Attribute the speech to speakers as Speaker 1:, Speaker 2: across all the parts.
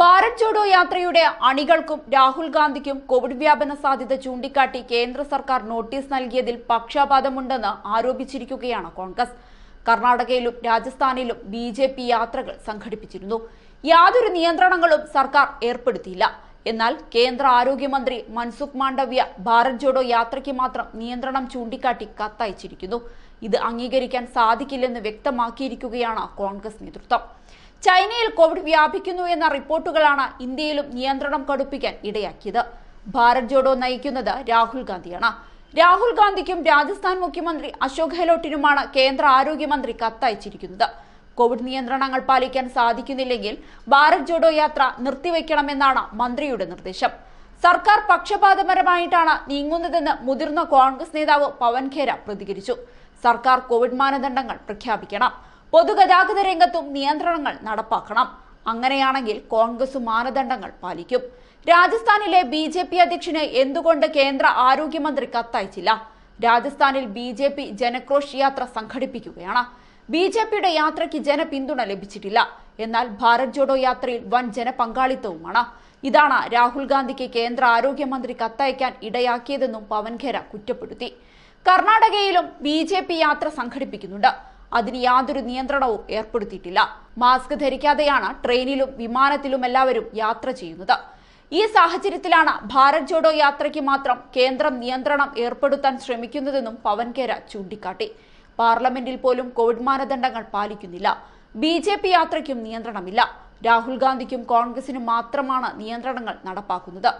Speaker 1: ഭാരത് ജോഡോ യാത്രയുടെ അണികൾക്കും രാഹുൽ ഗാന്ധിക്കും കോവിഡ് വ്യാപന സാധ്യത ചൂണ്ടിക്കാട്ടി കേന്ദ്ര സർക്കാർ നോട്ടീസ് നൽകിയതിൽ പക്ഷപാതമുണ്ടെന്ന് ആരോപിച്ചിരിക്കുകയാണ് കോൺഗ്രസ് കർണാടകയിലും രാജസ്ഥാനിലും ബി യാത്രകൾ സംഘടിപ്പിച്ചിരുന്നു യാതൊരു നിയന്ത്രണങ്ങളും സർക്കാർ ഏർപ്പെടുത്തിയില്ല എന്നാൽ കേന്ദ്ര ആരോഗ്യമന്ത്രി മൻസുഖ് മാണ്ഡവ്യ ഭാരത് ജോഡോ യാത്രയ്ക്ക് മാത്രം നിയന്ത്രണം ചൂണ്ടിക്കാട്ടി കത്തയച്ചിരിക്കുന്നു ഇത് അംഗീകരിക്കാൻ സാധിക്കില്ലെന്ന് വ്യക്തമാക്കിയിരിക്കുകയാണ് കോൺഗ്രസ് നേതൃത്വം ചൈനയിൽ കോവിഡ് വ്യാപിക്കുന്നു എന്ന റിപ്പോർട്ടുകളാണ് ഇന്ത്യയിലും നിയന്ത്രണം കടുപ്പിക്കാൻ ഇടയാക്കിയത് ഭാരത് ജോഡോ നയിക്കുന്നത് രാഹുൽ ഗാന്ധിയാണ് രാഹുൽ ഗാന്ധിക്കും രാജസ്ഥാൻ മുഖ്യമന്ത്രി അശോക് ഗെഹ്ലോട്ടിനുമാണ് കേന്ദ്ര ആരോഗ്യമന്ത്രി കത്തയച്ചിരിക്കുന്നത് കോവിഡ് നിയന്ത്രണങ്ങൾ പാലിക്കാൻ സാധിക്കുന്നില്ലെങ്കിൽ ഭാരത് ജോഡോ യാത്ര നിർത്തിവെക്കണമെന്നാണ് മന്ത്രിയുടെ നിർദ്ദേശം സർക്കാർ പക്ഷപാതപരമായിട്ടാണ് നീങ്ങുന്നതെന്ന് മുതിർന്ന കോൺഗ്രസ് നേതാവ് പവൻ ഖേര പ്രതികരിച്ചു സർക്കാർ കോവിഡ് മാനദണ്ഡങ്ങൾ പ്രഖ്യാപിക്കണം പൊതുഗതാഗത രംഗത്തും നിയന്ത്രണങ്ങൾ നടപ്പാക്കണം അങ്ങനെയാണെങ്കിൽ കോൺഗ്രസ് മാനദണ്ഡങ്ങൾ പാലിക്കും രാജസ്ഥാനിലെ ബി ജെ പി അധ്യക്ഷന് എന്തുകൊണ്ട് കേന്ദ്ര ആരോഗ്യമന്ത്രി കത്തയച്ചില്ല രാജസ്ഥാനിൽ ബി ജെ പി ജനക്രോഷ് യാത്ര സംഘടിപ്പിക്കുകയാണ് ബി ജെ പിയുടെ യാത്രയ്ക്ക് ജനപിന്തുണ ലഭിച്ചിട്ടില്ല എന്നാൽ ഭാരത് ജോഡോ യാത്രയിൽ വൻ ജനപങ്കാളിത്തവുമാണ് ഇതാണ് രാഹുൽ ഗാന്ധിക്ക് കേന്ദ്ര ആരോഗ്യമന്ത്രി കത്തയക്കാൻ ഇടയാക്കിയതെന്നും പവൻ ഖേര കുറ്റപ്പെടുത്തി കർണാടകയിലും ബി ജെ പി യാത്ര സംഘടിപ്പിക്കുന്നുണ്ട് അതിന് യാതൊരു നിയന്ത്രണവും ഏർപ്പെടുത്തിയിട്ടില്ല മാസ്ക് ധരിക്കാതെയാണ് ട്രെയിനിലും വിമാനത്തിലും എല്ലാവരും യാത്ര ചെയ്യുന്നത് ഈ സാഹചര്യത്തിലാണ് ഭാരത് ജോഡോ യാത്രയ്ക്ക് മാത്രം കേന്ദ്രം നിയന്ത്രണം ഏർപ്പെടുത്താൻ ശ്രമിക്കുന്നതെന്നും പവൻ കേര ചൂണ്ടിക്കാട്ടി പാർലമെന്റിൽ പോലും കോവിഡ് മാനദണ്ഡങ്ങൾ പാലിക്കുന്നില്ല ബി ജെ പി യാത്രയ്ക്കും നിയന്ത്രണമില്ല രാഹുൽ ഗാന്ധിക്കും കോൺഗ്രസിനും മാത്രമാണ് നിയന്ത്രണങ്ങൾ നടപ്പാക്കുന്നത്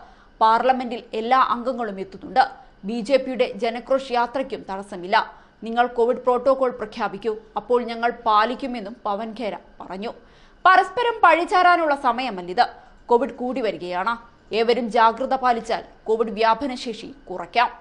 Speaker 1: പാർലമെന്റിൽ എല്ലാ അംഗങ്ങളും എത്തുന്നുണ്ട് ബി ജെ പിയുടെ ജനക്രോഷ് യാത്രയ്ക്കും തടസ്സമില്ല നിങ്ങൾ കോവിഡ് പ്രോട്ടോകോൾ പ്രഖ്യാപിക്കൂ അപ്പോൾ ഞങ്ങൾ പാലിക്കുമെന്നും പവൻ ഖേര പറഞ്ഞു പരസ്പരം പഴിചാരാനുള്ള സമയമല്ലിത് കോവിഡ് കൂടി വരികയാണ് ഏവരും ജാഗ്രത പാലിച്ചാൽ കോവിഡ് വ്യാപനശേഷി കുറയ്ക്കാം